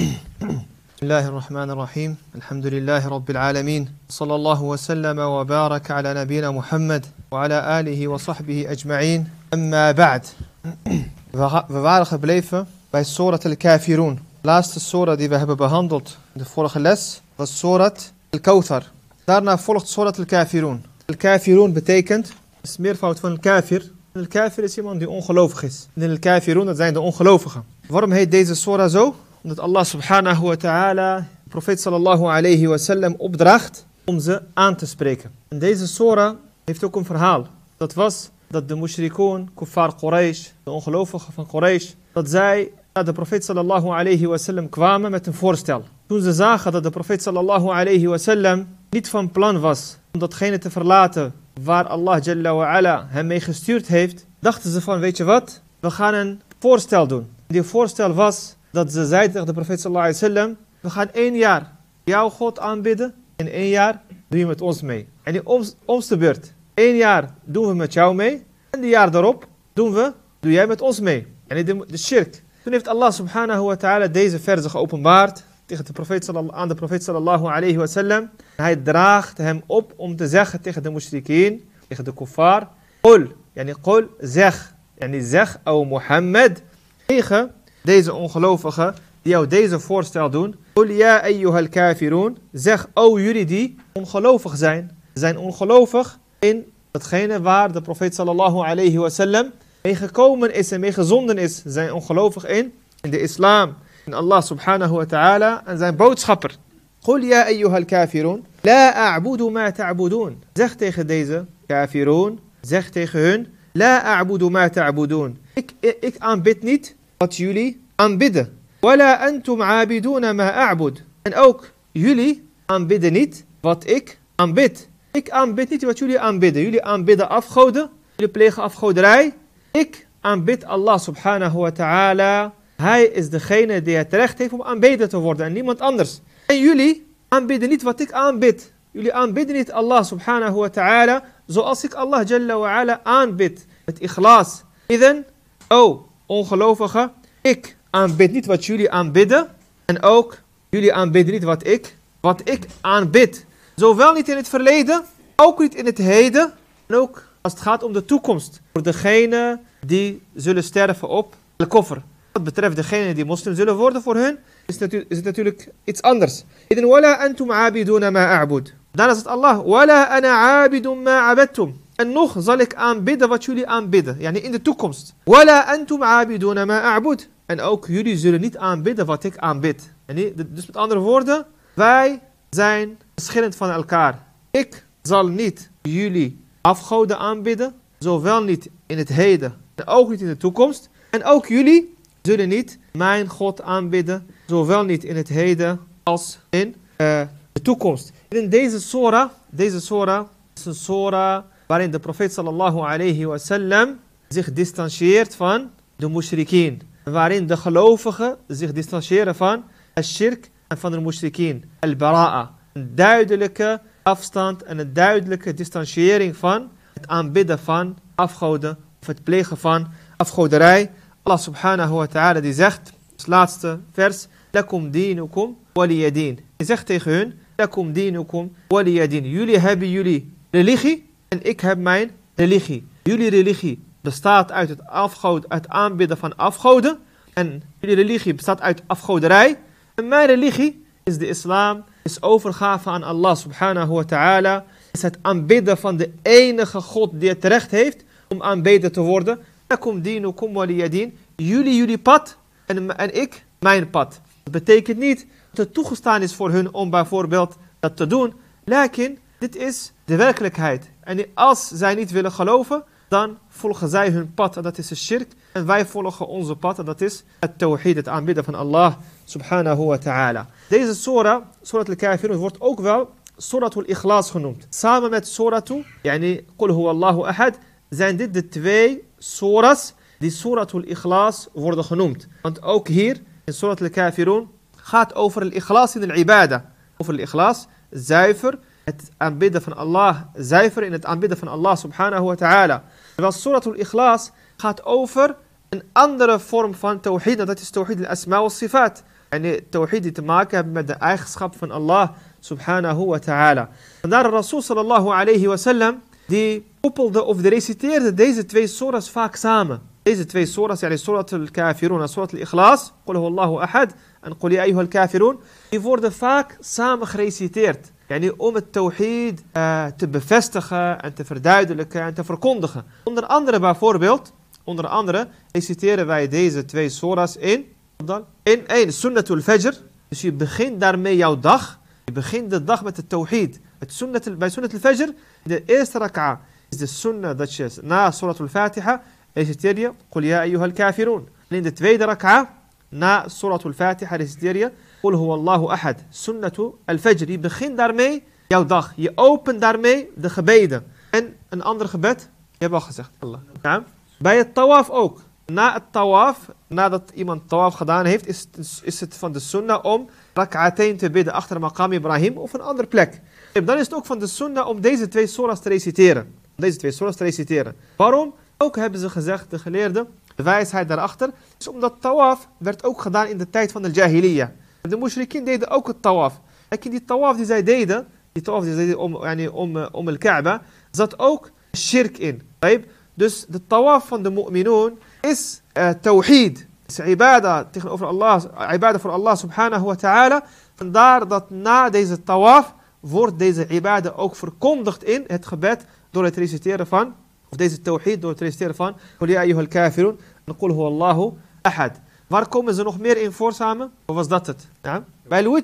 بسم الله الرحمن الرحيم الحمد لله رب العالمين صلى الله وسلم وبارك على نبينا محمد وعلى آله وصحبه أجمعين أما بعد فبارخ بليفة باي سورة الكافرون لاست السورة دي بهب بهندلت فرخ لس والسورة الكوثر دارنا فرخ سورة الكافرون الكافرون بتيكنت اسمير فوت فون الكافر الكافر اسمان دي اونخلوفخس الكافرون زين دي اونخلوفخة ورم هي ديزة سورة زو Omdat Allah subhanahu wa ta'ala, de profeet sallallahu alayhi wa sallam, opdraagt om ze aan te spreken. En deze sora heeft ook een verhaal. Dat was dat de mushrikoon, kuffar Quraysh, de ongelovigen van Quraysh, dat zij naar de profeet sallallahu alayhi wa sallam kwamen met een voorstel. Toen ze zagen dat de profeet sallallahu alayhi wa sallam niet van plan was om datgene te verlaten waar Allah jalla wa hem mee gestuurd heeft, dachten ze van weet je wat, we gaan een voorstel doen. Die voorstel was dat ze zei tegen de profeet sallallahu wa wasallam, we gaan één jaar jouw God aanbidden en één jaar doe je met ons mee. En die ons beurt, één jaar doen we met jou mee en die jaar daarop doen we, doe jij met ons mee. En de, de shirk. Toen heeft Allah subhanahu wa ta'ala deze verse geopenbaard tegen de profeet, aan de profeet sallallahu alayhi wa sallam. Hij draagt hem op om te zeggen tegen de mushrikeen, tegen de kuffar. Qul, yani qul, zeg. Yani zeg, o Mohammed, tegen deze ongelovigen die jou deze voorstel doen. Zeg, o oh, jullie die ongelovig zijn. Zijn ongelovig in datgene waar de profeet sallallahu alayhi wasallam mee gekomen is en mee gezonden is. Zijn ongelovig in, in de islam, in Allah subhanahu wa ta'ala en zijn boodschapper. قل يا أيها الكافرون لا أعبد ما تعبدون zeg tegen deze kafirun, zeg tegen hun لا أعبد ما تعبدون ik, ik aanbid niet wat jullie aanbidden. Wala antum abiduna ma a'bud. En ook jullie aanbidden niet wat ik aanbid. Ik aanbid niet wat jullie aanbidden. Jullie aanbidden afgoden. Jullie plegen afgoderij. Ik aanbid Allah subhanahu wa ta'ala. Hij is degene die het recht heeft om aanbeden te worden en niemand anders. En jullie aanbidden niet wat ik aanbid. Jullie aanbidden niet Allah subhanahu wa ta'ala zoals ik Allah jalla wa ala aanbid. Met ikhlas. Iden, oh, ongelovigen, ik aanbid niet wat jullie aanbidden en ook jullie aanbidden niet wat ik, wat ik aanbid. Zowel niet in het verleden, ook niet in het heden en ook als het gaat om de toekomst. Voor degenen die zullen sterven op de koffer. Wat betreft degenen die moslim zullen worden voor hun, is, is het natuurlijk iets anders. wala antum ma a'bud. Dan is het Allah. Wala ana abidun ma abadtum. En nog zal ik aanbidden wat jullie aanbidden. Yani in de toekomst. Wala antum abiduna ma a'bud. En ook jullie zullen niet aanbidden wat ik aanbid. dus met andere woorden. Wij zijn verschillend van elkaar. Ik zal niet jullie afgoden aanbidden. Zowel niet in het heden. En ook niet in de toekomst. En ook jullie zullen niet mijn God aanbidden. Zowel niet in het heden als in eh, de toekomst. in deze sora. Deze sora is een sora waarin de profeet sallallahu alayhi zich distancieert van de mushrikeen. Waarin de gelovigen zich distancieren van het shirk en van de mushrikeen, al-bara'a. Een duidelijke afstand en een duidelijke distanciering van het aanbidden van afgoden of het plegen van afgoderij. Allah subhanahu wa ta'ala die zegt, als laatste vers, Lakum dinukum waliyadin. Hij zegt tegen hun, Lakum dinukum waliyadin. Jullie hebben jullie religie en ik heb mijn religie. Jullie religie bestaat uit het, afgod, aanbidden van afgoden. En jullie religie bestaat uit afgoderij. En mijn religie is de islam, is overgave aan Allah subhanahu wa ta'ala. Is het aanbidden van de enige God die het recht heeft om aanbidden te worden. Akum dinukum waliyadin. Jullie jullie pad en, en ik mijn pad. Dat betekent niet dat het toegestaan is voor hun om bijvoorbeeld dat te doen. Lakin, dit is de werkelijkheid. En als zij niet willen geloven, dan volgen zij hun pad en dat is de shirk. En wij volgen onze pad en dat is het tawhid, het aanbidden van Allah subhanahu wa ta'ala. Deze Sura, surah al-kafirun, wordt ook wel al ikhlas genoemd. Samen met Surat yani qul huwallahu ahad, zijn dit de twee suras die al ikhlas worden genoemd. Want ook hier in surat al-kafirun gaat over al-ikhlas in de ibada Over al-ikhlas, zuiver het aanbidden van Allah zuiver, in het aanbidden van Allah subhanahu wa ta'ala. Terwijl al Ikhlas gaat over een andere vorm van tawhid, en dat is tawhid al-asma wa sifat. En tawhid die te maken hebben met de eigenschap van Allah subhanahu wa ta'ala. Vandaar Rasul sallallahu alayhi wa sallam, die koppelde of die reciteerde deze twee surahs vaak samen. Deze twee surahs, yani surat al-kafirun en surat al-ikhlas, qul huwallahu ahad en qul ya ayuhal kafirun, die worden vaak samen gereciteerd. Yani om het tawhid uh, te bevestigen en te verduidelijken en te verkondigen. Onder andere bijvoorbeeld, onder andere reciteren wij deze twee suras in, in één, sunnatul fajr. Dus je begint daarmee jouw dag. Je begint de dag met de tawhid. Het sunnat, bij sunnatul fajr, de eerste rak'a is de sunnah dat je na suratul fatiha reciteer je Qul ya ayyuhal kafirun. En in de tweede rak'a na suratul fatiha reciteer je Qul huwallahu ahad, sunnatu al-fajr. Je begint daarmee jouw dag. Je opent daarmee de gebeden. En een ander gebed, je hebt al gezegd. Allah. Bij het tawaf ook. Na het tawaf, nadat iemand tawaf gedaan heeft, is, het, is het van de sunna om rak'ateen te bidden achter maqam Ibrahim of een andere plek. dan is het ook van de sunnah om deze twee suras te reciteren. Deze twee suras te reciteren. Waarom? Ook hebben ze gezegd, de geleerden, de wijsheid daarachter, is omdat tawaf werd ook gedaan in de tijd van de jahiliyyah. De mushrikin deden ook het tawaf. Kijk, die tawaf die zij deden, die tawaf die zij deden om, yani, om, eh, om el Kaaba, zat ook shirk in. Dus de tawaf van de mu'minoon is uh, eh, tawhid. Is ibadah tegenover Allah, ibadah voor Allah subhanahu wa ta'ala. Vandaar dat na deze tawaf wordt deze ibadah ook verkondigd in het gebed door het reciteren van, of deze tawhid door het reciteren van, قُلْ يَا أَيُّهَا الْكَافِرُونَ نَقُلْ هُوَ اللَّهُ أَحَدٌ Waar komen ze nog meer in voor samen? Of was dat het? Ja? Bij el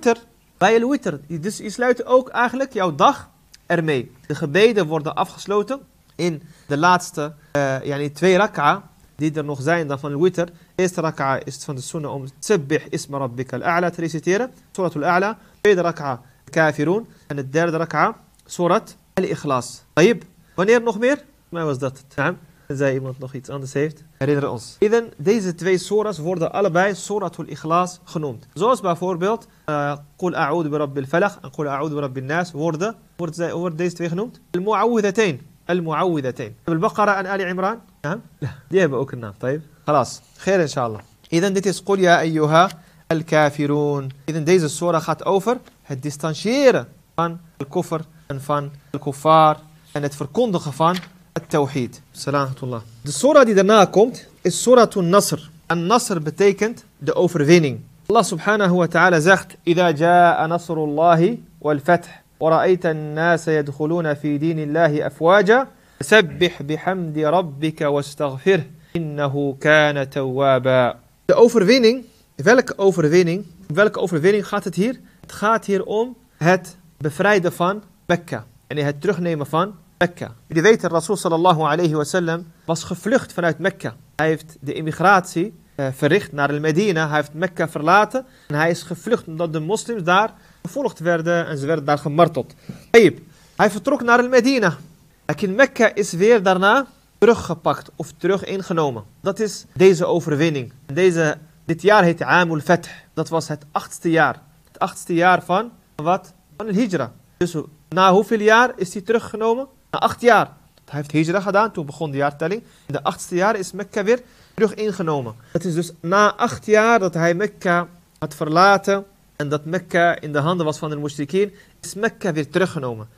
Bij Dus je sluit ook eigenlijk jouw dag ermee. De gebeden worden afgesloten in de laatste uh, eh, yani twee rak'a die er nog zijn dan van de witr. eerste rak'a is van de sunnah om Tsebbih isma rabbika al-a'la te reciteren. Surat al-a'la. Tweede rak'a kafirun. En de derde rak'a surat al-ikhlas. Wanneer nog meer? Mij was dat het. Zij iemand nog iets anders heeft, herinner ons. Iden, deze twee soras worden allebei Suratul Ikhlas genoemd. Zoals bijvoorbeeld eh, Qul a'udhu bi rabbil falaq en Qul a'udhu bi rabbin nas worden, worden deze twee genoemd. Al-Mu'awwidatayn. Al-Mu'awwidatayn. Al-Baqara en Ali Imran. Die hebben ook een naam. Tayyib. Khalas. Geer inshallah. Iden, dit is Qul ya ayyuha al-kafirun. Iden, deze sora gaat over het distancieren van de koffer en van de kuffar en het verkondigen van التوحيد سلامة الله De sura die daarna komt is Suratul Nasr. En Nasr betekent de overwinning. Allah subhanahu wa ta'ala zegt إذا جاء نصر الله والفتح ورأيت الناس يدخلون في دين الله أفواجا سبح بحمد ربك واستغفره إنه كان توابا De overwinning, welke overwinning? Welke overwinning gaat het hier? Het gaat hier om het bevrijden van Mekka. En het terugnemen van Mekka. Jullie weten, Rasul sallallahu alayhi sallam was gevlucht vanuit Mekka. Hij heeft de immigratie eh, verricht naar de Medina. Hij heeft Mekka verlaten. En hij is gevlucht omdat de moslims daar gevolgd werden en ze werden daar gemarteld. Hij vertrok naar de Medina. in Mekka is weer daarna teruggepakt of terug ingenomen. Dat is deze overwinning. Deze, dit jaar heet Amul Fath. Dat was het achtste jaar. Het achtste jaar van wat? Van de Hijra. Dus na hoeveel jaar is hij teruggenomen? acht jaar, hij heeft hijra gedaan, toen begon de jaartelling. In de achtste jaar is Mekka weer terug ingenomen. Het is dus na acht jaar dat hij Mekka had verlaten en dat Mekka in de handen was van de mushrikeen, is Mekka weer teruggenomen.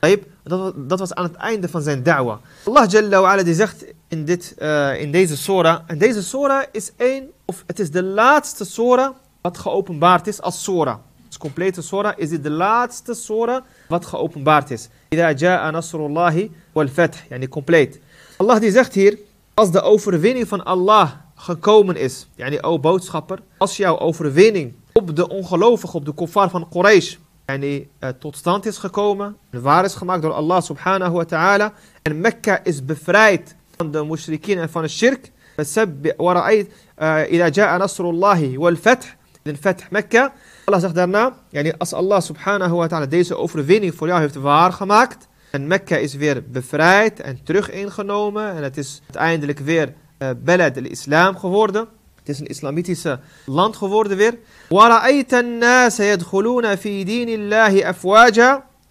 Dat was aan het einde van zijn da'wa. Allah Jalla wa die zegt in, dit, eh, in deze sora, en deze sora is één, of het is de laatste sora wat geopenbaard is als sora complete surah, is dit de laatste surah wat geopenbaard is. Ida ja'a nasrullahi wal fath, yani compleet. Allah die zegt hier, als de overwinning van Allah gekomen is, yani o boodschapper, als jouw overwinning op de ongelovigen, op de kuffar van Quraysh, yani, uh, tot stand is gekomen, waar is gemaakt door Allah subhanahu wa ta'ala, en Mekka is bevrijd van de mushrikien en van de shirk, wa ورأيت eh, ida ja'a nasrullahi wal fath Fath Mekka. Allah zegt daarna, yani als Allah subhanahu wa ta'ala deze overwinning voor jou heeft waargemaakt. En Mekka is weer bevrijd en terug ingenomen. En het is uiteindelijk weer uh, eh, Belad al-Islam geworden. Het is een islamitische land geworden weer.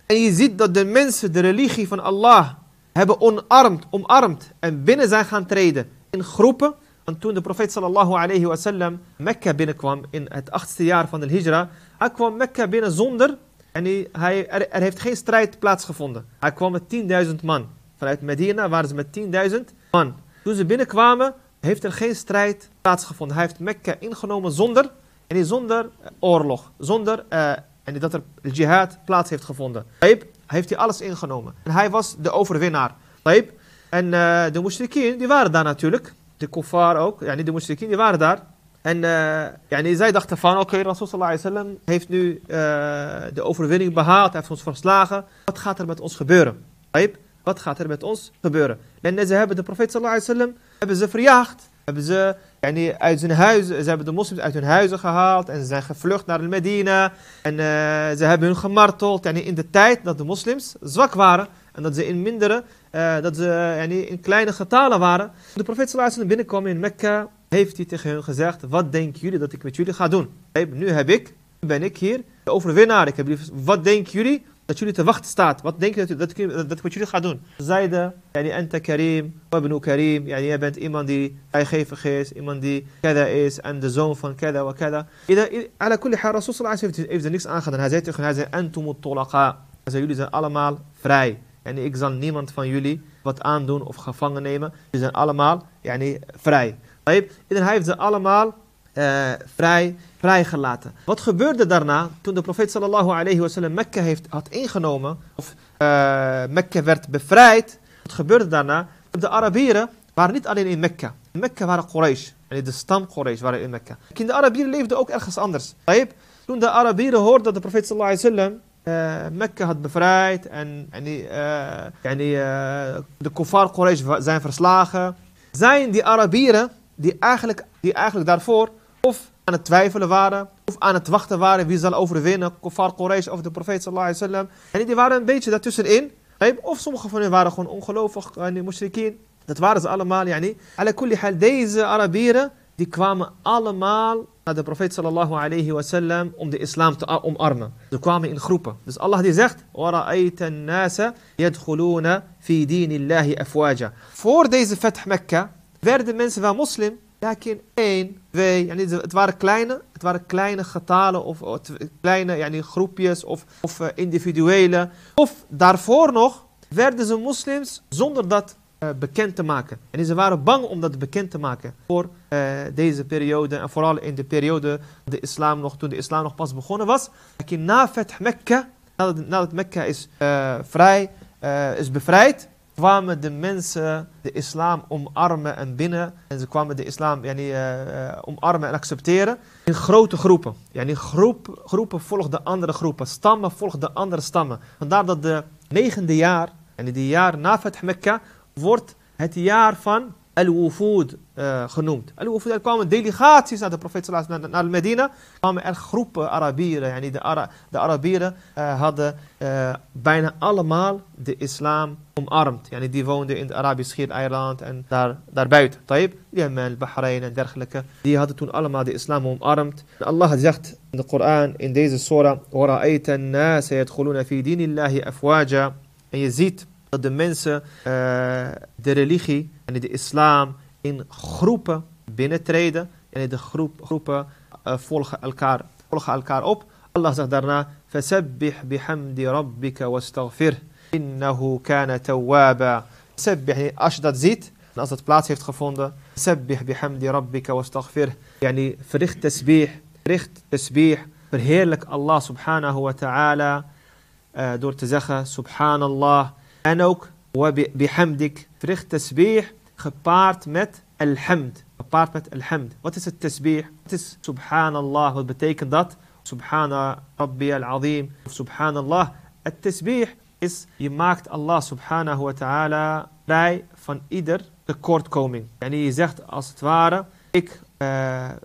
En je ziet dat de mensen de religie van Allah hebben onarmd, omarmd en binnen zijn gaan treden in groepen. En toen de profeet sallallahu alayhi wasallam Mekka binnenkwam in het achtste jaar van de hijra, hij kwam Mekka binnen zonder, en hij, er, er heeft geen strijd plaatsgevonden. Hij kwam met 10.000 man. Vanuit Medina waren ze met 10.000 man. Toen ze binnenkwamen, heeft er geen strijd plaatsgevonden. Hij heeft Mekka ingenomen zonder, en zonder eh, oorlog, zonder eh, en dat er jihad plaats heeft gevonden. Taib, heeft hij alles ingenomen. En hij was de overwinnaar. Taib. En eh, de mushrikien, die waren daar natuurlijk de kuffar ook, yani de moslims die waren daar. En uh, eh, yani zij dachten van, oké, okay, Rasul sallallahu alayhi wa heeft nu eh, de overwinning behaald, heeft ons verslagen. Wat gaat er met ons gebeuren? Wat gaat er met ons gebeuren? En ze hebben de profeet sallallahu alayhi wa hebben ze verjaagd. Hebben ze, yani, uit huizen, ze hebben de moslims uit hun huizen gehaald en ze zijn gevlucht naar de Medina. En eh, ze hebben hun gemarteld. Yani, in de tijd dat de moslims zwak waren en dat ze in mindere eh, dat ze yani, eh, in kleine getalen waren. De profeet sallallahu binnenkwam in Mekka, heeft hij tegen hen gezegd, wat denken jullie dat ik met jullie ga doen? Nu heb ik, ben ik hier, de overwinnaar. Ik heb lief, wat denken jullie dat jullie te wachten staat? Wat denken jullie dat, ik dat, ik met jullie ga doen? Zeiden, yani, ente karim, wabnu karim, yani, jij bent iemand die vrijgevig is, iemand die kada is en de zoon van kada wa kada. Ala kulli ha, Rasul sallallahu heeft, heeft er niks aangedaan. Hij zei tegen hen, hij zei, entum Hij zei, jullie zijn allemaal vrij. En ik zal niemand van jullie wat aandoen of gevangen nemen. Ze zijn allemaal yani, vrij. En hij heeft ze allemaal uh, vrij, vrijgelaten. Wat gebeurde daarna toen de profeet sallallahu alayhi wasallam Mekka heeft, had ingenomen? Of uh, Mekka werd bevrijd. Wat gebeurde daarna? De Arabieren waren niet alleen in Mekka. In Mekka waren Quraysh. En de stam Quraysh waren in Mekka. De Arabieren leefden ook ergens anders. Toen de Arabieren hoorden dat de profeet sallallahu alayhi wasallam eh, Mekka had bevrijd en, en eh, eh, de Kofar Quraysh zijn verslagen. Zijn die Arabieren die eigenlijk, die eigenlijk daarvoor of aan het twijfelen waren, of aan het wachten waren wie zal overwinnen, Kofar Quraysh of de profeet sallallahu alaihi wasallam. En die waren een beetje daartussenin. Of sommige van hen waren gewoon ongelovig, die mushrikeen. Dat waren ze allemaal, yani. Ala deze Arabieren die kwamen allemaal naar de profeet sallallahu alayhi om de islam te omarmen. Ze kwamen in groepen. Dus Allah die zegt, وَرَأَيْتَ النَّاسَ يَدْخُلُونَ فِي دِينِ اللَّهِ Voor deze Fath Mekka werden mensen wel moslim, maar één, twee, yani het waren kleine, het waren kleine getalen of, kleine yani groepjes of, of eh, individuele. Of daarvoor nog werden ze moslims zonder dat eh, bekend te maken. En ze waren bang om dat bekend te maken voor eh, deze periode. En vooral in de periode de islam nog, toen de islam nog pas begonnen was. Na Feth Mekka, nadat, nadat Mekka is, eh, vrij, is bevrijd, kwamen de mensen de islam omarmen en binnen. En ze kwamen de islam yani, uh, omarmen en accepteren in grote groepen. Yani groep, groepen volgden andere groepen, stammen volgden andere stammen. Vandaar dat de negende jaar, en yani die jaar na Fath Mekka, wordt het jaar van Al-Wufud eh, genoemd. Al-Wufud, er kwamen delegaties naar de profeet naar, naar Medina. kwamen er groepen Arabieren. Yani de, Ara de Arabieren eh, hadden eh, bijna allemaal de islam omarmd. Yani die woonden in het Arabisch Schiereiland en daar, daarbuiten. Taib, Yemen, Bahrein en dergelijke. Die hadden toen allemaal de islam omarmd. En Allah zegt in de Koran, in deze surah... وَرَأَيْتَ النَّاسَ يَدْخُلُونَ فِي دِينِ اللَّهِ أَفْوَاجًا En je ziet dat de mensen eh, de religie en de islam in groepen binnentreden. En de groep, groepen eh, volgen, elkaar, volgen elkaar op. Allah zegt daarna, فَسَبِّحْ بِحَمْدِ رَبِّكَ وَاسْتَغْفِرْ إِنَّهُ كَانَ تَوَّابًا Sebbih, als je dat ziet, en als dat plaats heeft gevonden, Sebbih bihamdi rabbika wastaghfir. Yani, verricht tasbih, verricht tasbih, verheerlijk Allah subhanahu wa ta'ala, uh, door te zeggen, subhanallah, en ook bihamdik. Verricht tasbih gepaard met alhamd. Gepaard met alhamd. Wat is het tasbih? Het is subhanallah. Wat betekent dat? Subhana rabbi al-azim. Of subhanallah. Het tasbih is, je maakt Allah subhanahu wa ta'ala vrij van ieder tekortkoming. En je zegt als het ware, ik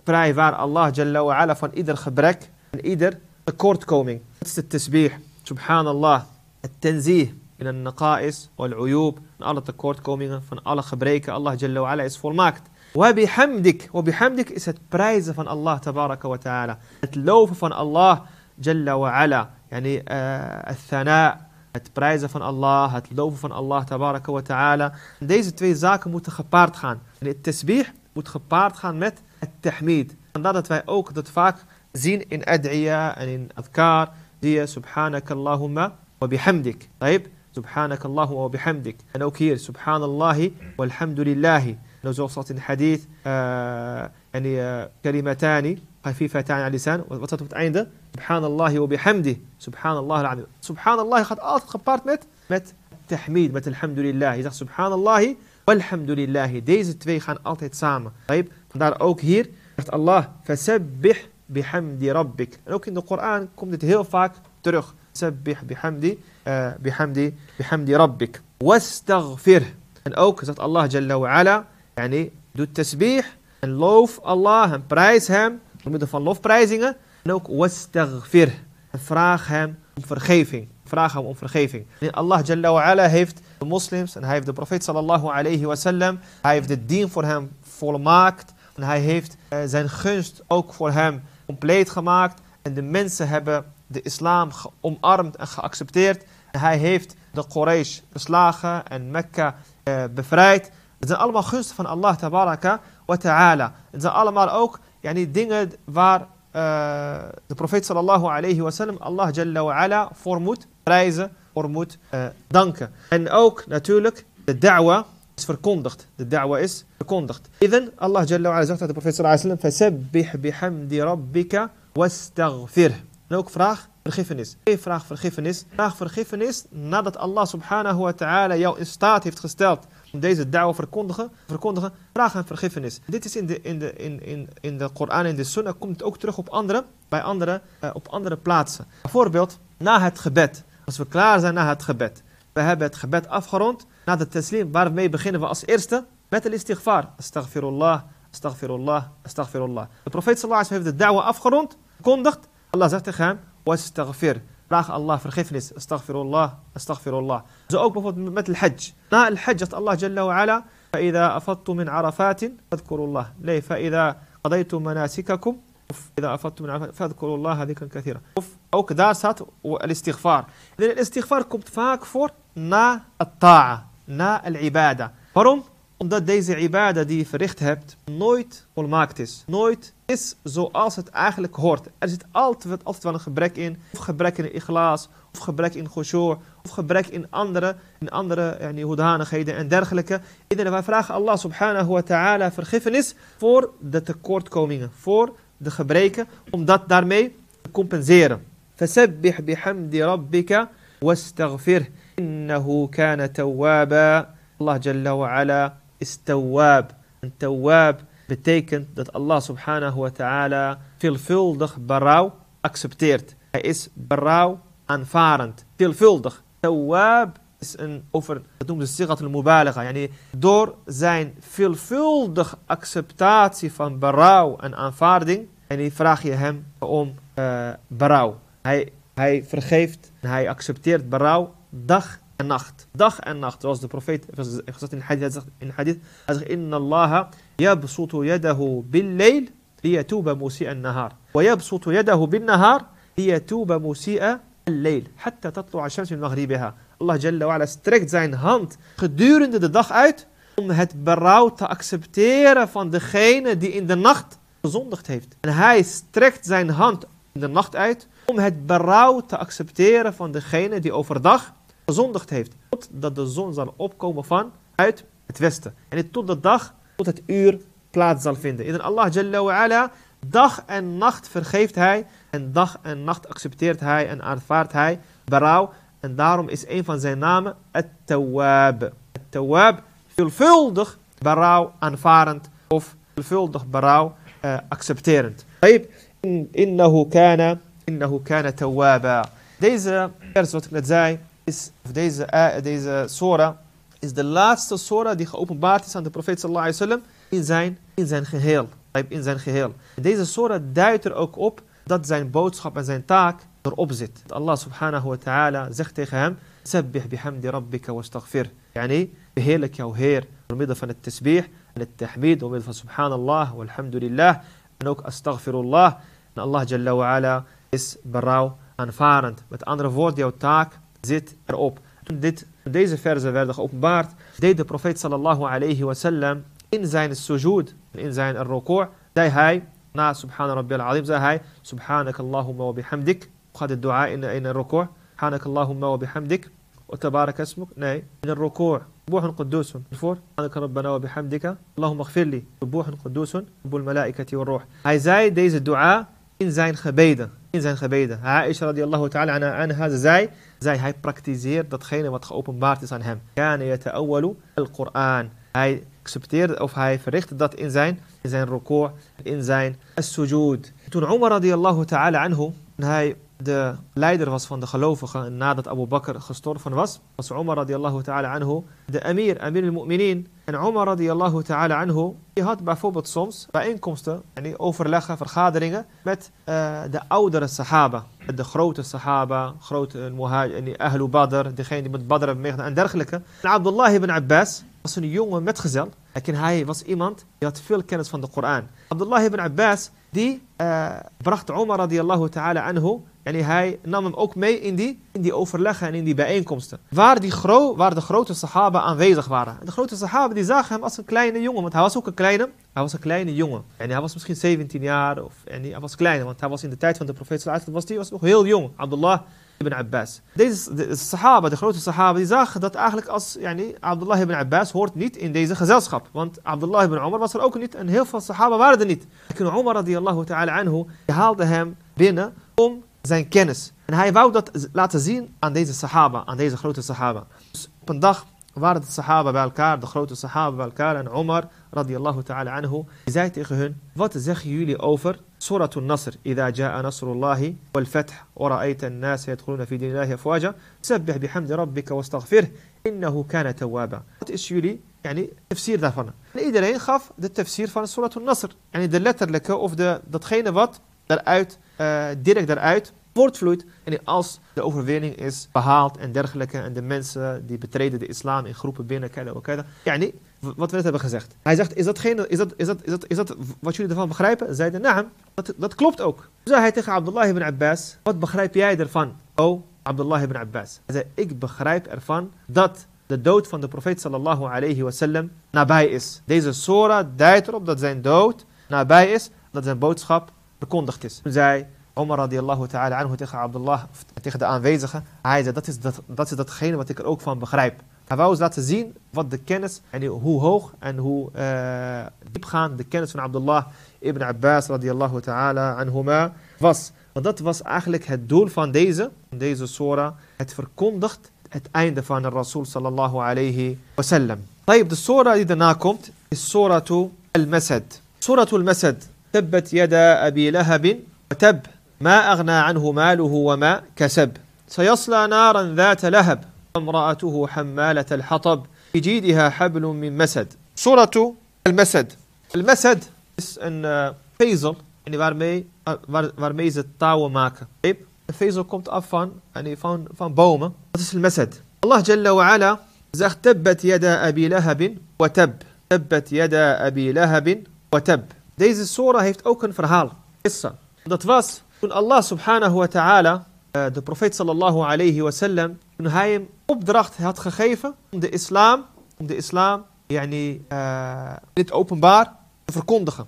vrij uh, waar Allah jalla wa ala van ieder gebrek en ieder tekortkoming. Dat is het tasbih. Subhanallah. Het tenzih. in een naqa'is wal uyub, en alle tekortkomingen van alle gebreken. Allah Jalla wa ala is volmaakt. Wabihamdik, wabihamdik is het prijzen van Allah tabaraka wa ta'ala. Het loven van Allah Jalla wa ala. Yani, het thana, het prijzen van Allah, het loven van Allah tabaraka wa ta'ala. Deze twee zaken moeten gepaard gaan. En het tasbih moet gepaard gaan met het tahmid. Vandaar dat wij ook dat vaak zien in ad'iya en in adkar. Zie je, subhanakallahumma wa bihamdik. Taib? سبحانك الله وبحمدك أنا أكير سبحان الله والحمد لله نزول صوت حديث آه يعني آه كلمتان خفيفتان على اللسان وتثبت عند سبحان الله وبحمده سبحان الله العظيم سبحان الله خد أعطت gepaard مت مت تحميد مت الحمد لله إذا سبحان الله لله ديز twee خان altijd سام طيب دار أوك هير zegt Allah fasabbih bihamdi rabbik en ook in de Koran komt dit heel uh, bihamdi, bihamdi rabbik. En ook zegt Allah Jalla wa ala, yani, doe tasbih en loof Allah en prijs hem, door middel van lofprijzingen. En ook wastaghfir. En vraag hem om vergeving. Vraag hem om vergeving. En Allah Jalla wa ala heeft de moslims en hij heeft de profeet sallallahu alayhi wa sallam. Hij heeft de dien voor hem volmaakt. En hij heeft eh, zijn gunst ook voor hem compleet gemaakt. En de mensen hebben de islam omarmd en geaccepteerd. Hij heeft de Quraysh beslagen en Mekka uh, bevrijd. Het zijn allemaal gunsten van Allah tabaraka wa ta'ala. Het zijn allemaal ook yani, dingen waar uh, de profeet sallallahu alayhi wa sallam Allah jalla wa ala voor moet prijzen, voor moet uh, danken. En ook natuurlijk de da'wa is verkondigd. De da'wa is verkondigd. Even Allah jalla wa ala zegt aan de profeet sallallahu alayhi wa sallam فَسَبِّحْ بِحَمْدِ رَبِّكَ وَاسْتَغْفِرْ En ook vraag vergiffenis. vraag vergiffenis. Vraag vergiffenis nadat Allah subhanahu wa ta'ala jou in staat heeft gesteld om deze da'wah verkondigen, verkondigen. Vraag een vergiffenis. Dit is in de, in de, in, in, in de Koran en de Sunnah. Komt ook terug op andere, bij andere, eh, op andere plaatsen. Bijvoorbeeld na het gebed. Als we klaar zijn na het gebed. We hebben het gebed afgerond. Na de taslim, waarmee beginnen we als eerste? Met al istighfar. Astaghfirullah, astaghfirullah, astaghfirullah. De profeet sallallahu alaihi heeft de da'wah afgerond. Kondigt. Allah zegt tegen hem. واستغفر راخ الله في الخفنس استغفر الله استغفر الله زوق بفضل مثل الحج ناء الحج الله جل وعلا فإذا أفضت من عرفات فاذكروا الله لي فإذا قضيت مناسككم إذا أفضت من عرفات فاذكروا الله هذه كان كثيرة أو كداسات والاستغفار إذن الاستغفار كبت فاكفور نا الطاعة نا العبادة فروم ضد ديز عبادة دي فريخت هبت نويت والماكتس نويت is zoals het eigenlijk hoort. Er zit altijd, altijd wel een gebrek in. Of gebrek in iglaas, of gebrek in goshor, of gebrek in andere, in andere yani, hoedanigheden en dergelijke. Iedereen, wij vragen Allah subhanahu wa ta'ala vergiffenis voor de tekortkomingen, voor de gebreken, om dat daarmee te compenseren. فسبح بحمد ربك واستغفره إنه kana توابا الله جل وعلا is tawab. Een tawab betekent dat Allah subhanahu wa ta'ala veelvuldig berouw accepteert. Hij is berouw aanvarend, veelvuldig. Tawab is een over, dat noemen ze sigat al-mubalagha. Yani door zijn veelvuldig acceptatie van berouw en aanvaarding, en yani vraag je hem om uh, berouw. Hij, hij vergeeft en hij accepteert berouw dag en nacht. Dag en nacht, zoals de profeet, in hadith, zegt, in hadith, hij zegt, inna allaha يبسط يده Nahar. Allah strekt zijn hand gedurende de dag uit om het berouw te accepteren van degene die in de nacht gezondigd heeft. En hij strekt zijn hand in de nacht uit om het berouw te accepteren van degene die overdag gezondigd heeft. Totdat de zon zal opkomen uit het westen. En tot de dag tot het uur plaats zal vinden. In Allah Jalla wa ala, dag en nacht vergeeft hij en dag en nacht accepteert hij en aanvaardt hij berouw. En daarom is een van zijn namen at tawab at tawab veelvuldig berouw aanvarend of veelvuldig berouw uh, accepterend. Innahu kana, innahu kana tawwaba. Deze vers wat ik net zei, is, of deze, eh, deze sora, is de laatste surah die geopenbaard is aan de profeet sallallahu wasallam in zijn, in zijn geheel. In zijn geheel. Deze surah duidt er ook op dat zijn boodschap en zijn taak erop zit. Allah subhanahu wa ta'ala zegt tegen hem, Sabbih bihamdi rabbika wastaghfir. Yani, beheerlijk jouw Heer door middel van het tasbih en het tahmid, door middel van subhanallah, walhamdulillah en ook astaghfirullah. En Allah jalla wa ala is berouw aanvarend. Met andere woorden, jouw taak zit erop. dit Deze verzen werden geopenbaard, deed de profeet sallallahu alayhi wa sallam in zijn sujud, in zijn roko', zei hij, na subhana rabbi al-azim, zei hij, subhanak Allahumma wa bihamdik, gaat het dua in, een roko', subhanak Allahumma wa bihamdik, asmuk? Nee. In een من الركوع quddusun. قدوس Subhanak rabbana wa bihamdika. Allahumma gfirli. لي quddusun. قدوس malaikati wa roh. Hij zei deze dua in zijn gebeden. In zijn gebeden. Aisha radiallahu ta'ala anha zei, zij, hij praktiseert datgene wat geopenbaard is aan hem. Kana yata'awwalu al-Qur'an. Hij accepteerde of hij verrichtte dat in zijn, in zijn record, in zijn sujud. Toen Umar radiallahu ta'ala anhu, hij de leider was van de gelovigen nadat Abu Bakr gestorven was, was Umar radiallahu ta'ala anhu de emir, emir al-mu'minin. En Umar radiallahu ta'ala anhu, die had bijvoorbeeld soms bijeenkomsten, en overleggen, vergaderingen met eh, de oudere sahaba. De grote sahaba, grote eh, muhajir, eh, ahlu badr, degene die met badr en dergelijke. En Abdullah ibn Abbas was een jonge metgezel hij was iemand die had veel kennis van de Koran. Abdullah ibn Abbas, die uh, bracht Omar radiyallahu ta'ala anhu. En hij nam hem ook mee in die, in die overleggen en in die bijeenkomsten. Waar, die gro waar de grote sahaba aanwezig waren. de grote sahaba die zagen hem als een kleine jongen, want hij was ook een kleine hij was een kleine jongen. En hij was misschien 17 jaar. Of, en hij was klein, want hij was in de tijd van de profeet. Was, die was nog heel jong. Abdullah ibn Abbas. Deze de sahaba, de grote sahaba, die zag dat eigenlijk als Abdullah ibn Abbas hoort niet in deze gezelschap. Want Abdullah ibn Omar was er ook niet en heel veel sahaba waren er niet. Lakin Omar radiallahu ta'ala anhu haalde hem binnen om zijn kennis. En hij wou dat laten zien aan deze sahaba, aan deze grote sahaba. Dus op een dag وارد الصحابة بالكار دخلوت الصحابة بالكار عن عمر رضي الله تعالى عنه زايت إخهن فوت يولي أوفر سورة النصر إذا جاء نصر الله والفتح ورأيت الناس يدخلون في دين الله أفواجا سبح بحمد ربك واستغفره إنه كان توابا فوت يولي يعني تفسير ذا فنا يعني إذا خاف ذا التفسير فنا سورة النصر يعني ذا لتر لك أوف ذا تخين فوت ذا آيت ديريك آه، ذا آيت voortvloeit. En als de overwinning is behaald en dergelijke. En de mensen die betreden de islam in groepen binnen. Kada, Ja, nee, wat we net hebben gezegd. Hij zegt, is dat, geen, is dat, is dat, is dat, is dat wat jullie ervan begrijpen? Zeiden, naam, dat, dat klopt ook. Toen zei hij tegen Abdullah ibn Abbas, wat begrijp jij ervan? Oh, Abdullah ibn Abbas. Hij zei, ik begrijp ervan dat de dood van de profeet sallallahu alayhi wasallam nabij is. Deze sora duidt erop dat zijn dood nabij is, dat zijn boodschap verkondigd is. Toen zei Omar radiallahu ta'ala anhu tegen Abdullah, tegen de aanwezigen. Hij zei, dat is, dat, dat is datgene wat ik er ook van begrijp. Hij wou eens laten zien wat de kennis, en hoe hoog en hoe diep eh, diepgaand de kennis van Abdullah ibn Abbas radiallahu ta'ala anhuma was. Want dat was eigenlijk het doel van deze, deze sora. Het verkondigt het einde van de Rasul sallallahu alayhi wasallam. De sora die daarna komt is to al-Masad. to al-Masad. Tabbat yada abi lahabin. Tab ما أغنى عنه ماله وما كسب سيصلى نارا ذات لهب وامرأته حمالة الحطب في جيدها حبل من مسد سورة المسد المسد أن فيزل uh, يعني فارمي فارميز الطاو ماك طيب فيزل كومت أفان يعني فان فان بومة المسد الله جل وعلا زخ تبت يدا أبي لهب وتب تبت يدا أبي لهب وتب ديز السورة هيفت أوكن فرهال قصة دتفاس toen Allah subhanahu wa ta'ala, eh, de profeet sallallahu alayhi wa sallam, toen hij hem opdracht had gegeven om de islam, om de islam yani, uh, eh, dit openbaar te verkondigen.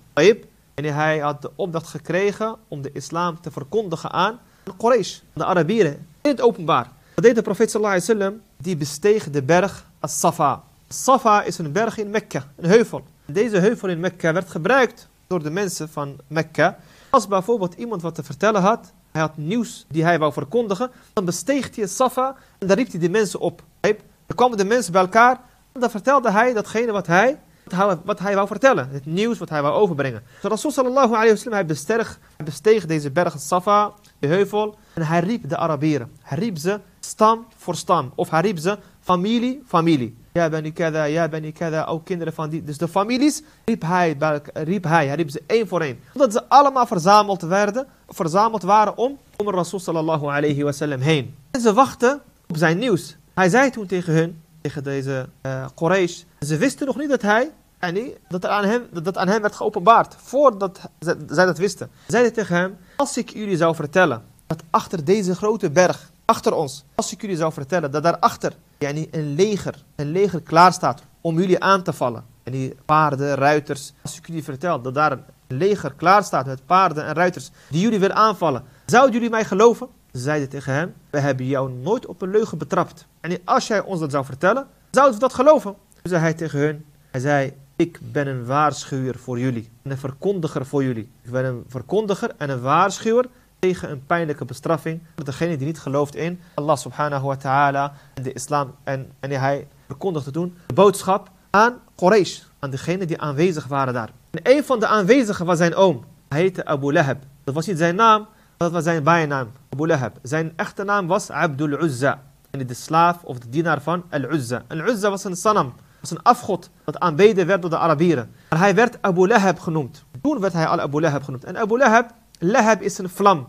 En hij had de opdracht gekregen om de islam te verkondigen aan de Quraysh, de Arabieren, in het openbaar. Dat deed de profeet sallallahu alayhi wa sallam, die besteeg de berg As-Safa. Safa is een berg in Mekka, een heuvel. Deze heuvel in Mekka werd gebruikt door de mensen van Mekka als bijvoorbeeld iemand wat te vertellen had, hij had nieuws die hij wou verkondigen, dan besteeg hij Safa en daar riep hij de mensen op. Dan kwamen de mensen bij elkaar en dan vertelde hij datgene wat hij, wat hij wou vertellen, het nieuws wat hij wou overbrengen. Dus Rasul sallallahu alayhi wa sallam, hij besteeg, deze berg Safa, de heuvel, en hij riep de Arabieren. Hij riep ze stam voor stam, of hij riep ze familie, familie. Ja, ben ik kada, ja, ben ik kada, ook kinderen van die. Dus de families riep hij, riep hij, hij riep ze één voor één. Omdat ze allemaal verzameld, werden, verzameld waren om, om Rasul sallallahu alayhi wasallam heen. En ze wachten op zijn nieuws. Hij zei toen tegen hun, tegen deze uh, ze wisten nog niet dat hij, yani, dat, aan hem, dat, dat aan hem werd geopenbaard, voordat zij dat wisten. Zeiden tegen hem, als ik jullie zou vertellen dat achter deze grote berg achter ons. Als ik jullie zou vertellen dat daarachter yani een leger, een leger klaar staat om jullie aan te vallen. En die paarden, ruiters. Als ik jullie vertel dat daar een leger klaar staat met paarden en ruiters die jullie willen aanvallen. Zouden jullie mij geloven? zeiden tegen hem, we hebben jou nooit op een leugen betrapt. En als jij ons dat zou vertellen, zouden we dat geloven. Toen zei hij tegen hun, hij zei, ik ben een waarschuwer voor jullie. En een verkondiger voor jullie. Ik ben een verkondiger en een waarschuwer tegen een pijnlijke bestraffing. Degene die niet gelooft in Allah subhanahu wa ta'ala en de islam. En, en hij verkondigde toen de boodschap aan Quraysh. Aan degenen die aanwezig waren daar. En een van de aanwezigen was zijn oom. Hij heette Abu Lahab. Dat was niet zijn naam, dat was zijn bijnaam. Abu Lahab. Zijn echte naam was Abdul Uzza. En de slaaf of de dienaar van Al-Uzza. Al-Uzza was een sanam. was een afgod dat aanbeden werd door de Arabieren. Maar hij werd Abu Lahab genoemd. Toen werd hij al Abu Lahab genoemd. En Abu Lahab Lahab is een vlam.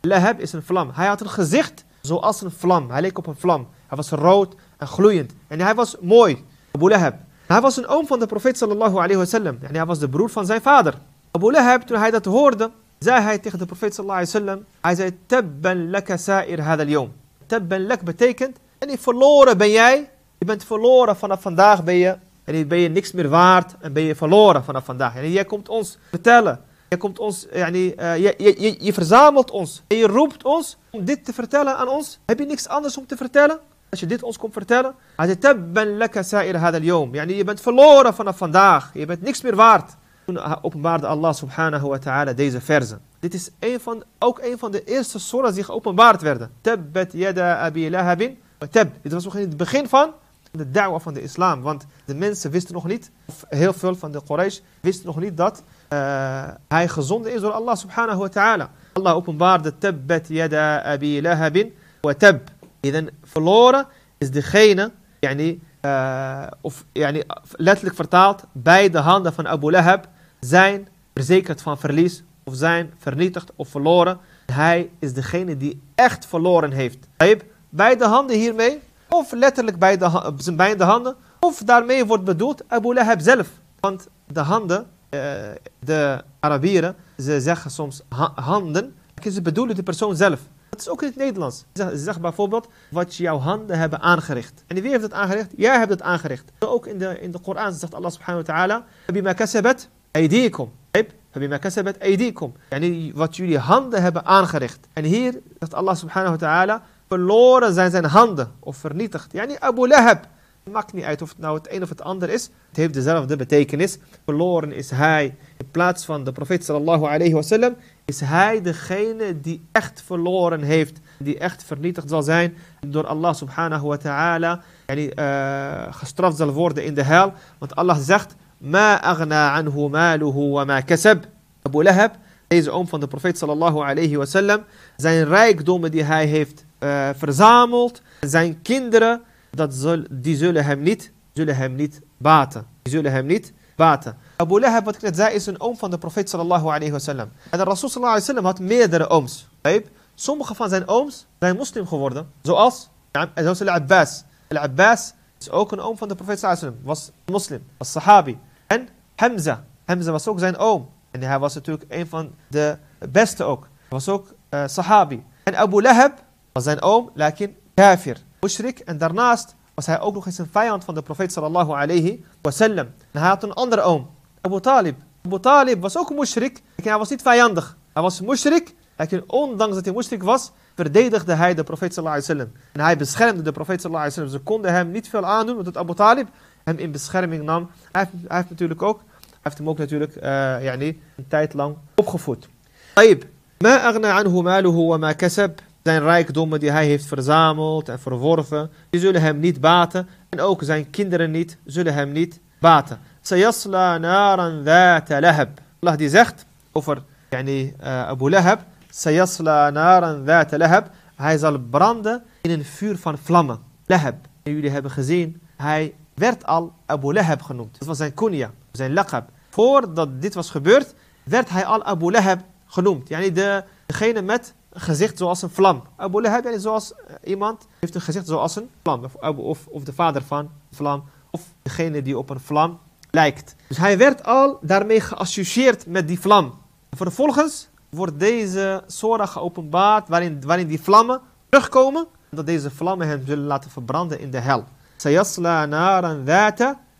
Lahab is een vlam. Hij had een gezicht zoals een vlam. Hij leek op een vlam. Hij was rood en gloeiend. En hij was mooi. Abu Lahab. Hij was een oom van de profeet sallallahu alayhi wasallam. En hij was de broer van zijn vader. Abu Lahab, toen hij dat hoorde, zei hij tegen de profeet sallallahu alayhi wasallam. Hij zei, tabban laka sa'ir hadal yom. Tabban lak betekent, en ik verloren ben jij. Je bent verloren vanaf vandaag ben je. En ben je niks meer waard en ben je verloren vanaf vandaag. En jij komt ons vertellen je, komt ons, yani, uh, eh, je, je, je verzamelt ons. En je roept ons om dit te vertellen aan ons. Heb je niks anders om te vertellen? Als je dit ons komt vertellen. Yani, je bent verloren vanaf vandaag. Je bent niks meer waard. Toen eh, openbaarde Allah subhanahu wa ta'ala deze verzen. Dit is een van, ook een van de eerste soras die geopenbaard werden. Tabbat yada abi lahabin Dit was nog in het begin van de da'wa van de islam. Want de mensen wisten nog niet, of heel veel van de Quraysh wisten nog niet dat eh, hij gezonden is door Allah subhanahu wa ta'ala. Allah openbaarde tabbat yada abi lahabin wa tab. Iden verloren is degene, yani, eh, of yani, letterlijk vertaald, beide handen van Abu Lahab zijn verzekerd van verlies of zijn vernietigd of verloren. Hij is degene die echt verloren heeft. Beide handen hiermee, of letterlijk beide, zijn beide handen, of daarmee wordt bedoeld Abu Lahab zelf. Want de handen eh, de Arabieren, ze zeggen soms ha handen. Ze bedoelen de persoon zelf. Dat is ook in het Nederlands. Ze zeggen zeg bijvoorbeeld wat jouw handen hebben aangericht. En wie heeft dat aangericht? Jij hebt het aangericht. Ook in de, in de Koran zegt Allah subhanahu wa ta'ala. Bima kasabat aydikum. Bima kasabat aydikum. Yani wat jullie handen hebben aangericht. En hier zegt Allah subhanahu wa ta'ala. Verloren zijn zijn handen. Of vernietigd. Yani Abu Lahab. Maakt niet uit of het nou het een of het ander is. Het heeft dezelfde betekenis. Verloren is hij. In plaats van de profeet sallallahu alayhi wasallam. Is hij degene die echt verloren heeft. Die echt vernietigd zal zijn. Door Allah subhanahu wa ta'ala. Yani, uh, gestraft zal worden in de hel. Want Allah zegt. Ma aghna anhu maluhu wa ma kasab. Abu Lahab. Deze oom van de profeet sallallahu alayhi wasallam. Zijn rijkdommen die hij heeft eh, verzameld. Zijn kinderen dat zul, die zullen hem, niet, zullen hem niet baten. Die zullen hem niet baten. Abu Lahab, wat ik net zei, is een oom van de profeet sallallahu alayhi En de Rasul sallallahu alayhi had meerdere ooms. Sommige van zijn ooms zijn moslim geworden. Zoals, zoals Al-Abbas. Al-Abbas is ook een oom van de profeet sallallahu alayhi Was moslim, was sahabi. En Hamza. Hamza was ook zijn oom. En hij was natuurlijk een van de beste ook. Hij was ook eh, sahabi. En Abu Lahab was zijn oom, lakin kafir mushrik. En daarnaast was hij ook nog eens een vijand van de profeet sallallahu alayhi wasallam. En hij had een andere oom, Abu Talib. Abu Talib was ook een mushrik, hij was niet vijandig. Hij was mushrik, en ondanks dat hij mushrik was, verdedigde hij de profeet sallallahu alayhi wasallam. En hij beschermde de profeet sallallahu alayhi wasallam. Ze konden hem niet veel aandoen, omdat Abu Talib hem in bescherming nam. Hij heeft, natuurlijk ook, hij heeft hem ook natuurlijk uh, eh, yani, een tijd lang opgevoed. طيب ما أغنى عنه ماله وما كسب zijn rijkdommen die hij heeft verzameld en verworven, die zullen hem niet baten. En ook zijn kinderen niet, zullen hem niet baten. Sayasla naran dat. lahab. Allah die zegt over yani, eh, Abu Lahab. Sayasla naran dhata lahab. Hij zal branden in een vuur van vlammen. Lahab. jullie hebben gezien, hij werd al Abu Lahab genoemd. Dat was zijn kunya, zijn Lachab. Voordat dit was gebeurd, werd hij al Abu Lahab genoemd. Yani de, degene met gezicht zoals een vlam. Abu Lahab, yani zoals eh, iemand heeft een gezicht zoals een vlam. Of, of, de vader van een vlam. Of degene die op een vlam lijkt. Dus hij werd al daarmee geassocieerd met die vlam. Vervolgens wordt deze sora geopenbaard waarin, waarin die vlammen terugkomen. Dat deze vlammen hem zullen laten verbranden in de hel. Sayasla naran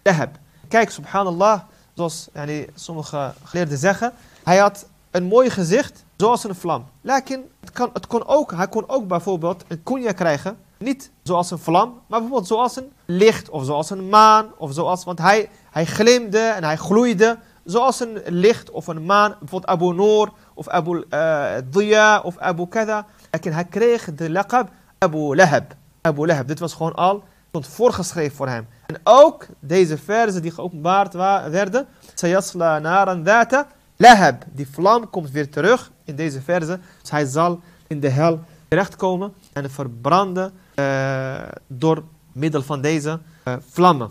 lahab. Kijk, subhanallah, zoals yani, sommige geleerden zeggen. Hij had een mooi gezicht, zoals een vlam. het kan, het kon ook, hij kon ook bijvoorbeeld een kunja krijgen, niet zoals een vlam, maar bijvoorbeeld zoals een licht, of zoals een maan, of zoals, want hij, hij glimde en hij gloeide, zoals een licht of een maan, bijvoorbeeld Abu Noor, of Abu uh, of Abu Kada. hij kreeg de laqab Abu Lahab. Abu Lahab, dit was gewoon al stond voorgeschreven voor hem. En ook deze verzen die geopenbaard werden. Sayasla naran data. Lahab, die vlam komt weer terug in deze verse. Dus hij zal in de hel terechtkomen en verbranden uh, door middel van deze eh, vlammen.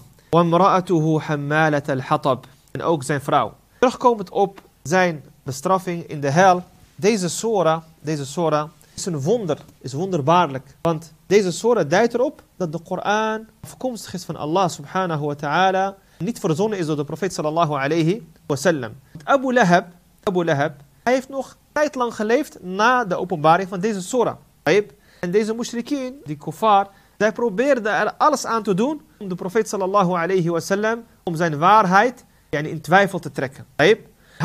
En ook zijn vrouw. Terugkomend op zijn bestraffing in de hel. Deze sora, deze sora is een wonder, is wonderbaarlijk. Want deze sora duidt erop dat de Koran afkomstig is van Allah subhanahu wa ta'ala niet verzonnen is door de profeet sallallahu alayhi wasallam. Abu Lahab, Abu Lahab, hij heeft nog tijd lang geleefd na de openbaring van deze surah. En deze mushrikeen, die kofar, zij probeerden er alles aan te doen om de profeet sallallahu alayhi wasallam, om zijn waarheid yani, in twijfel te trekken. Hij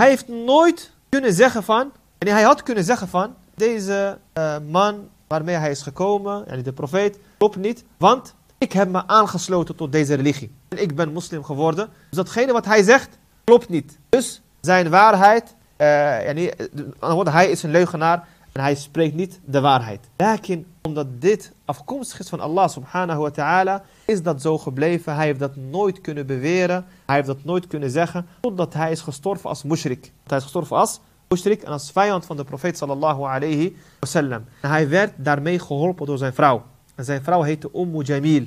heeft nooit kunnen zeggen van, en hij had kunnen zeggen van, deze eh, man waarmee hij is gekomen, yani de profeet, klopt niet, want ik heb me aangesloten tot deze religie. En ik ben moslim geworden. Dus datgene wat hij zegt, klopt niet. Dus zijn waarheid, eh, eh, hij is een leugenaar en hij spreekt niet de waarheid. Lakin, omdat dit afkomstig is van Allah subhanahu wa ta'ala, is dat zo gebleven. Hij heeft dat nooit kunnen beweren. Hij heeft dat nooit kunnen zeggen, totdat hij is gestorven als mushrik. Hij is gestorven als mushrik en als vijand van de profeet sallallahu alayhi wasallam. En hij werd daarmee geholpen door zijn vrouw. En zijn vrouw heette Ummu Jamil.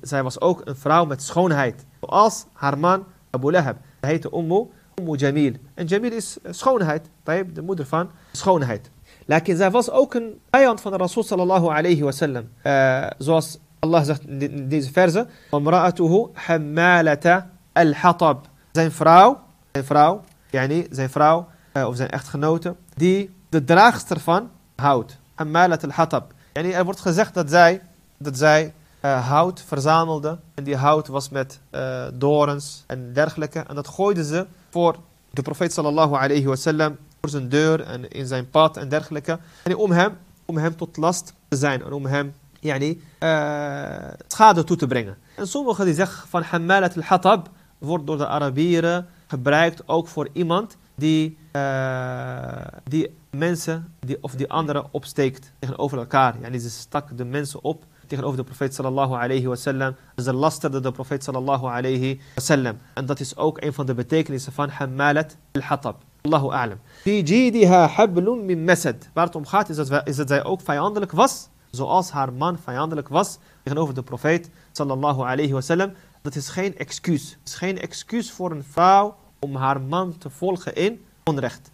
zij was ook een vrouw met schoonheid. Zoals haar man Abu Lahab. Hij heette Ummu, Ummu Jamil. En Jamil is eh, schoonheid. De moeder van schoonheid. Lekker, zij was ook een vijand van de Rasul sallallahu alayhi wasallam. Uh, eh, zoals Allah zegt in deze verse. Omra'atuhu hammalata al-hatab. Zijn vrouw, zijn vrouw, yani zijn vrouw uh, of zijn echtgenote. Die de draagster van hout. Hammalat al-hatab. En er wordt gezegd dat zij, dat zij eh, hout verzamelden. En die hout was met eh, dorens en dergelijke. En dat gooiden ze voor de profeet sallallahu alayhi sallam Voor zijn deur en in zijn pad en dergelijke. En om hem, om hem tot last te zijn. En om hem yani, uh, schade toe te brengen. En sommigen die zeggen van Hamalat al-Hatab wordt door de Arabieren gebruikt ook voor iemand die, eh, die mensen die, of die anderen opsteekt tegenover elkaar. Yani ze stak de mensen op tegenover de profeet sallallahu alayhi wasallam. Ze lasterden de profeet sallallahu alayhi wasallam. En dat is ook een van de betekenissen van hamalat al-Hatab. Allahu a'lam. Fi jidiha hablun min masad. Waar het om gaat is dat, is dat zij ook vijandelijk was. Zoals haar man vijandelijk was tegenover de profeet sallallahu alayhi Dat is geen excuus. Het is geen excuus voor een vrouw om haar man te volgen in onrecht.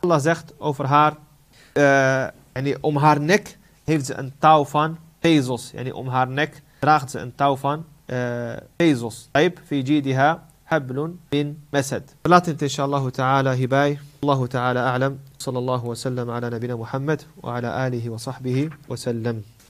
Allah zegt over haar, uh, om haar nek heeft ze een touw van pezels. Yani om haar nek draagt ze een touw van uh, pezels. Type, fijidiha حبل من مسد فلاتنت إن شاء الله تعالى هباي الله تعالى أعلم صلى الله وسلم على نبينا محمد وعلى آله وصحبه وسلم